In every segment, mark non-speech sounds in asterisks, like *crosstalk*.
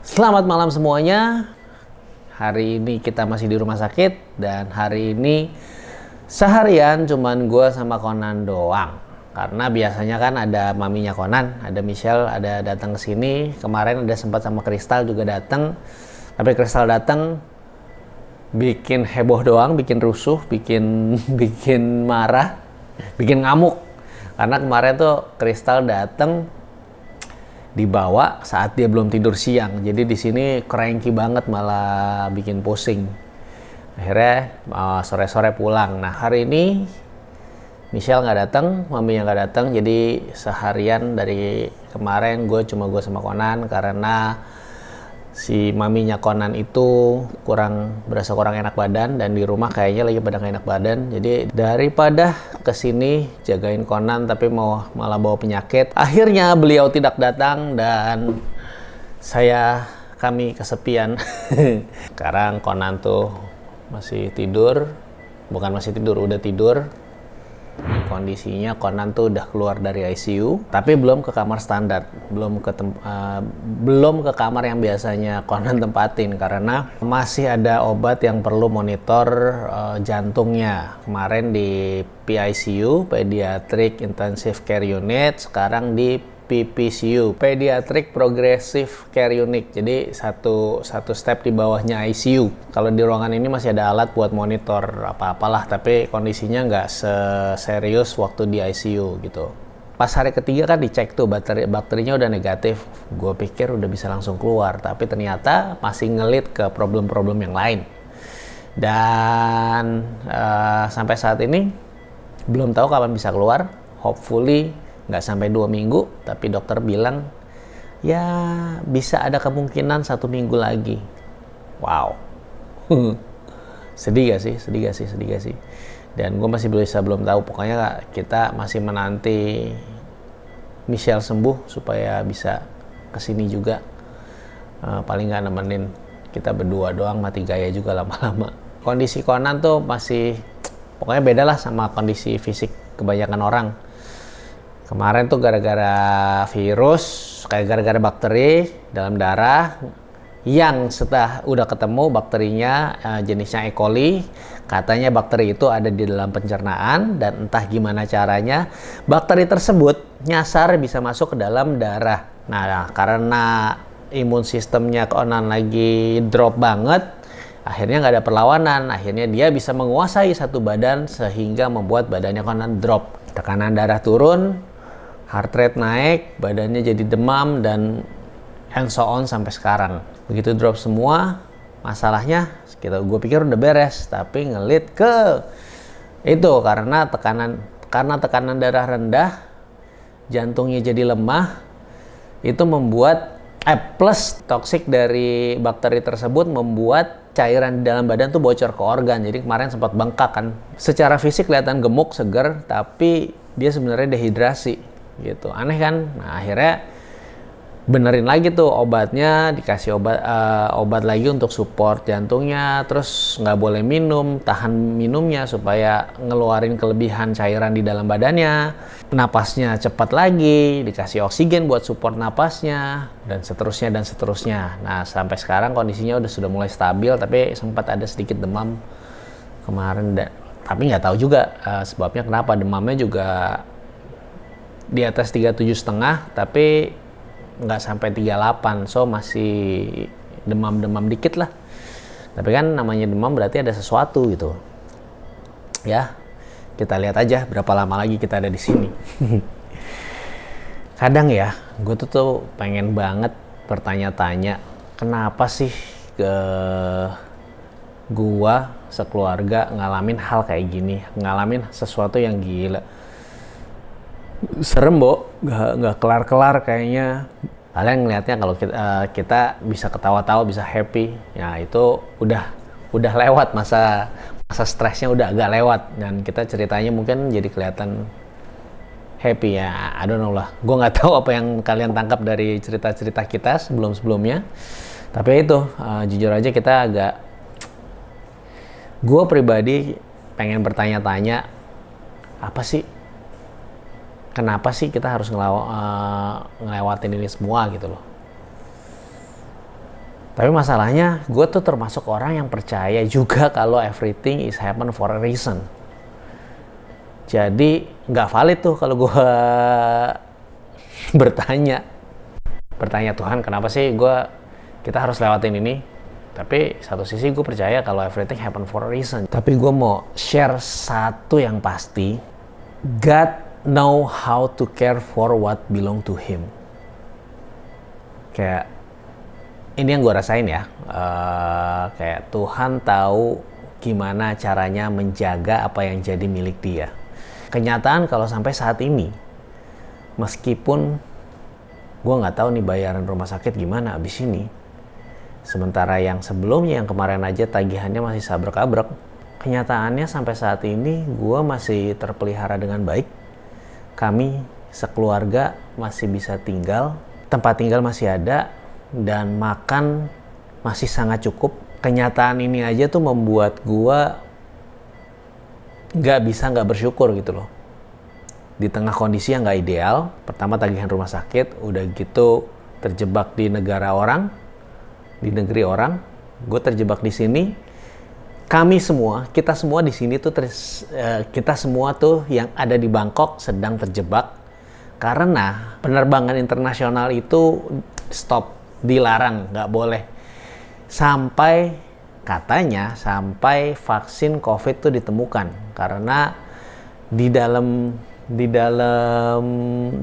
Selamat malam semuanya. Hari ini kita masih di rumah sakit dan hari ini seharian cuman gue sama Konan doang. Karena biasanya kan ada maminya Konan, ada Michelle, ada datang ke sini. Kemarin ada sempat sama Kristal juga datang. Tapi Kristal datang bikin heboh doang, bikin rusuh, bikin *laughs* bikin marah, bikin ngamuk. Karena kemarin tuh Kristal datang dibawa saat dia belum tidur siang. Jadi di sini cranky banget malah bikin pusing. Akhirnya uh, sore-sore uh, pulang. Nah hari ini Michelle nggak datang, yang nggak datang. Jadi seharian dari kemarin gue cuma gue sama Konan karena si maminya Conan itu kurang berasa kurang enak badan dan di rumah kayaknya lagi pada enak badan jadi daripada kesini jagain Conan tapi mau malah bawa penyakit akhirnya beliau tidak datang dan saya kami kesepian *laughs* sekarang Conan tuh masih tidur bukan masih tidur udah tidur kondisinya Conan tuh udah keluar dari ICU tapi belum ke kamar standar belum ke uh, belum ke kamar yang biasanya Conan tempatin karena masih ada obat yang perlu monitor uh, jantungnya kemarin di PICU Pediatric Intensive Care Unit sekarang di PPCU Pediatric Progressive Care Unit jadi satu satu step di bawahnya ICU kalau di ruangan ini masih ada alat buat monitor apa-apalah tapi kondisinya nggak serius waktu di ICU gitu pas hari ketiga kan dicek tuh bateri bakterinya udah negatif gue pikir udah bisa langsung keluar tapi ternyata masih ngelit ke problem-problem yang lain dan uh, sampai saat ini belum tahu kapan bisa keluar hopefully nggak sampai dua minggu tapi dokter bilang ya bisa ada kemungkinan satu minggu lagi wow *laughs* sedih gak sih sedih gak sih sedih gak sih dan gue masih bisa belum tahu pokoknya kita masih menanti Michelle sembuh supaya bisa kesini juga uh, paling nggak nemenin kita berdua doang mati gaya juga lama-lama kondisi Conan tuh masih pokoknya beda lah sama kondisi fisik kebanyakan orang Kemarin tuh gara-gara virus, kayak gara-gara bakteri dalam darah yang setelah udah ketemu bakterinya eh, jenisnya E. coli, katanya bakteri itu ada di dalam pencernaan dan entah gimana caranya bakteri tersebut nyasar bisa masuk ke dalam darah. Nah, karena imun sistemnya keonan lagi drop banget, akhirnya nggak ada perlawanan akhirnya dia bisa menguasai satu badan sehingga membuat badannya konan drop tekanan darah turun heart rate naik, badannya jadi demam dan and so on sampai sekarang. Begitu drop semua, masalahnya kita gue pikir udah beres, tapi ngelit ke itu karena tekanan karena tekanan darah rendah, jantungnya jadi lemah, itu membuat eh, plus toksik dari bakteri tersebut membuat cairan di dalam badan tuh bocor ke organ. Jadi kemarin sempat bengkak kan. Secara fisik kelihatan gemuk, seger, tapi dia sebenarnya dehidrasi gitu aneh kan nah akhirnya benerin lagi tuh obatnya dikasih obat uh, obat lagi untuk support jantungnya terus nggak boleh minum tahan minumnya supaya ngeluarin kelebihan cairan di dalam badannya napasnya cepat lagi dikasih oksigen buat support napasnya dan seterusnya dan seterusnya nah sampai sekarang kondisinya udah sudah mulai stabil tapi sempat ada sedikit demam kemarin dan tapi nggak tahu juga uh, sebabnya kenapa demamnya juga di atas 37 setengah tapi nggak sampai 38 so masih demam-demam dikit lah tapi kan namanya demam berarti ada sesuatu gitu ya kita lihat aja berapa lama lagi kita ada di sini *laughs* kadang ya gue tuh tuh pengen banget bertanya-tanya kenapa sih ke gua sekeluarga ngalamin hal kayak gini ngalamin sesuatu yang gila serem, Bo. Nggak, nggak kelar-kelar kayaknya. Kalian ngelihatnya kalau kita, uh, kita bisa ketawa-tawa, bisa happy, ya itu udah udah lewat masa masa stresnya udah agak lewat dan kita ceritanya mungkin jadi kelihatan happy ya I don't know lah gue nggak tahu apa yang kalian tangkap dari cerita-cerita kita sebelum-sebelumnya tapi itu uh, jujur aja kita agak gue pribadi pengen bertanya-tanya apa sih kenapa sih kita harus ngelaw, uh, ngelewatin ini semua gitu loh tapi masalahnya gue tuh termasuk orang yang percaya juga kalau everything is happen for a reason jadi nggak valid tuh kalau gue *laughs* bertanya bertanya Tuhan kenapa sih gue kita harus lewatin ini tapi satu sisi gue percaya kalau everything happen for a reason tapi gue mau share satu yang pasti God know how to care for what belong to him. Kayak ini yang gue rasain ya. Uh, kayak Tuhan tahu gimana caranya menjaga apa yang jadi milik dia. Kenyataan kalau sampai saat ini, meskipun gue nggak tahu nih bayaran rumah sakit gimana abis ini. Sementara yang sebelumnya yang kemarin aja tagihannya masih sabrak abrek kenyataannya sampai saat ini gue masih terpelihara dengan baik kami sekeluarga masih bisa tinggal, tempat tinggal masih ada, dan makan masih sangat cukup. Kenyataan ini aja tuh membuat gua nggak bisa nggak bersyukur gitu loh. Di tengah kondisi yang nggak ideal, pertama tagihan rumah sakit, udah gitu terjebak di negara orang, di negeri orang, gue terjebak di sini, kami semua, kita semua di sini tuh teris, eh, kita semua tuh yang ada di Bangkok sedang terjebak karena penerbangan internasional itu stop, dilarang, nggak boleh sampai katanya sampai vaksin COVID itu ditemukan karena di dalam di dalam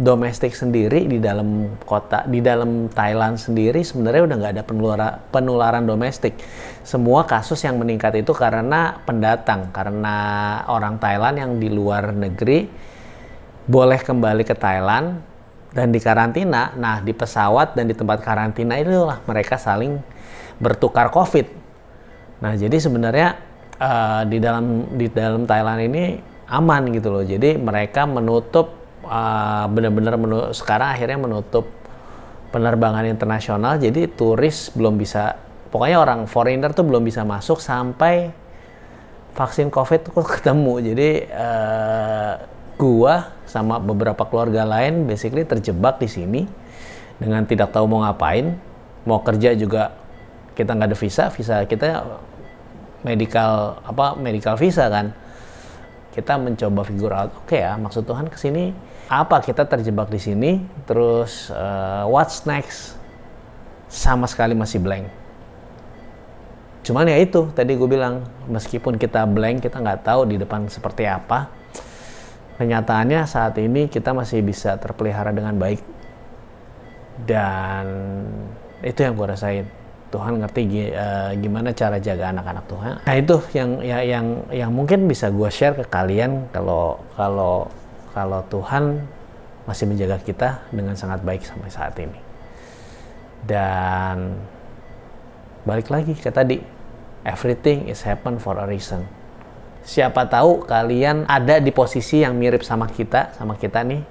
domestik sendiri di dalam kota di dalam Thailand sendiri sebenarnya udah nggak ada penularan penularan domestik semua kasus yang meningkat itu karena pendatang karena orang Thailand yang di luar negeri boleh kembali ke Thailand dan dikarantina nah di pesawat dan di tempat karantina itulah mereka saling bertukar COVID nah jadi sebenarnya uh, di dalam di dalam Thailand ini aman gitu loh. Jadi mereka menutup uh, benar-benar menutup, sekarang akhirnya menutup penerbangan internasional. Jadi turis belum bisa pokoknya orang foreigner tuh belum bisa masuk sampai vaksin Covid tuh *laughs* ketemu. Jadi uh, gua sama beberapa keluarga lain basically terjebak di sini dengan tidak tahu mau ngapain. Mau kerja juga kita nggak ada visa, visa kita medical apa medical visa kan kita mencoba figure out oke okay ya maksud Tuhan ke sini apa kita terjebak di sini terus uh, what's next sama sekali masih blank cuman ya itu tadi gue bilang meskipun kita blank kita nggak tahu di depan seperti apa kenyataannya saat ini kita masih bisa terpelihara dengan baik dan itu yang gue rasain Tuhan ngerti uh, gimana cara jaga anak-anak Tuhan. Nah itu yang ya, yang yang mungkin bisa gue share ke kalian kalau kalau kalau Tuhan masih menjaga kita dengan sangat baik sampai saat ini. Dan balik lagi ke tadi, everything is happen for a reason. Siapa tahu kalian ada di posisi yang mirip sama kita, sama kita nih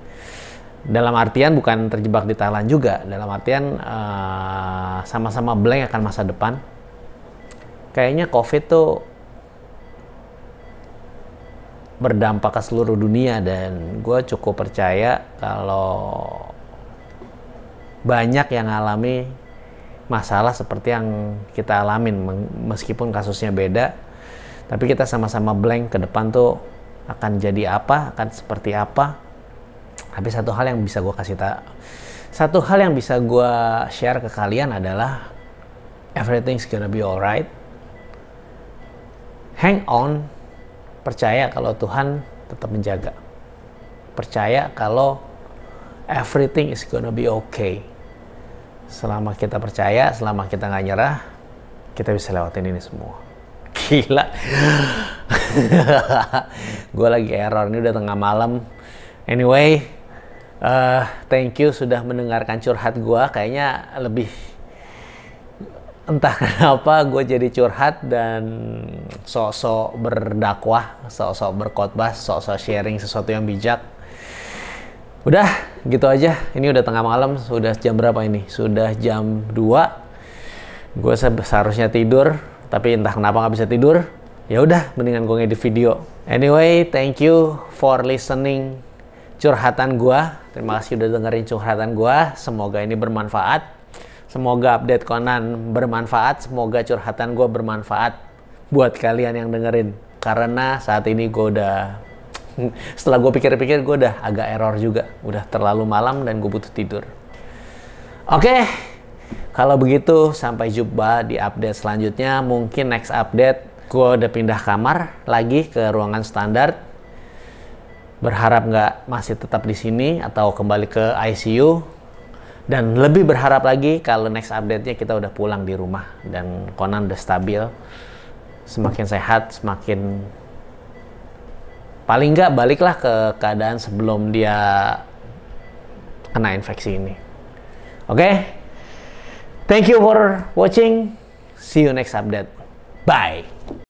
dalam artian bukan terjebak di Thailand juga dalam artian eh, sama-sama uh, blank akan masa depan kayaknya covid tuh berdampak ke seluruh dunia dan gue cukup percaya kalau banyak yang alami masalah seperti yang kita alamin meskipun kasusnya beda tapi kita sama-sama blank ke depan tuh akan jadi apa akan seperti apa tapi satu hal yang bisa gue kasih tak satu hal yang bisa gue share ke kalian adalah everything's gonna be alright hang on percaya kalau Tuhan tetap menjaga percaya kalau everything is gonna be okay selama kita percaya selama kita nggak nyerah kita bisa lewatin ini semua *laughs* gila *laughs* gue lagi error ini udah tengah malam anyway uh, thank you sudah mendengarkan curhat gue. Kayaknya lebih entah *laughs* kenapa gue jadi curhat dan sosok berdakwah, sosok sok berkhotbah, sok sharing sesuatu yang bijak. Udah, gitu aja. Ini udah tengah malam, sudah jam berapa ini? Sudah jam 2. Gue seharusnya tidur, tapi entah kenapa nggak bisa tidur. Ya udah, mendingan gue ngedit video. Anyway, thank you for listening curhatan gue Terima kasih udah dengerin curhatan gue. Semoga ini bermanfaat. Semoga update konan bermanfaat. Semoga curhatan gue bermanfaat buat kalian yang dengerin. Karena saat ini gue udah setelah gue pikir-pikir gue udah agak error juga. Udah terlalu malam dan gue butuh tidur. Oke, okay. kalau begitu sampai jumpa di update selanjutnya. Mungkin next update gue udah pindah kamar lagi ke ruangan standar berharap nggak masih tetap di sini atau kembali ke ICU dan lebih berharap lagi kalau next update-nya kita udah pulang di rumah dan Conan udah stabil semakin sehat semakin paling nggak baliklah ke keadaan sebelum dia kena infeksi ini oke okay? thank you for watching see you next update bye